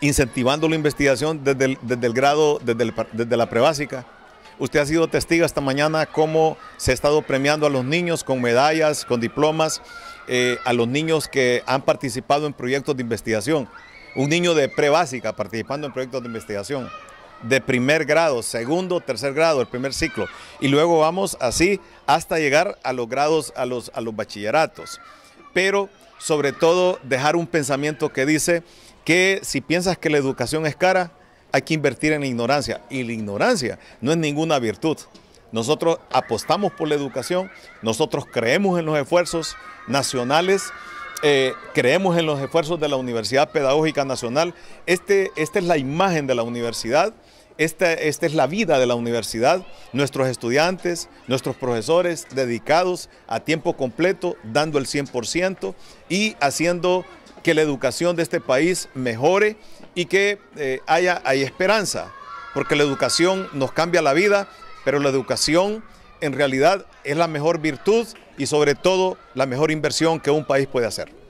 incentivando la investigación desde el, desde el grado, desde, la desde la prebásica. Usted ha sido testigo esta mañana cómo se ha estado premiando a los niños con medallas, con diplomas, eh, a los niños que han participado en proyectos de investigación. Un niño de prebásica participando en proyectos de investigación, de primer grado, segundo, tercer grado, el primer ciclo. Y luego vamos así hasta llegar a los grados, a los, a los bachilleratos. Pero sobre todo dejar un pensamiento que dice que si piensas que la educación es cara, hay que invertir en la ignorancia. Y la ignorancia no es ninguna virtud. Nosotros apostamos por la educación, nosotros creemos en los esfuerzos nacionales, eh, creemos en los esfuerzos de la Universidad Pedagógica Nacional. Este, esta es la imagen de la universidad esta, es la vida de la universidad, nuestros estudiantes, nuestros profesores dedicados a tiempo completo, dando el 100% y haciendo que la educación de este país mejore y que eh, haya, haya esperanza, porque la educación nos cambia la vida, pero la educación en realidad es la mejor virtud y sobre todo la mejor inversión que un país puede hacer.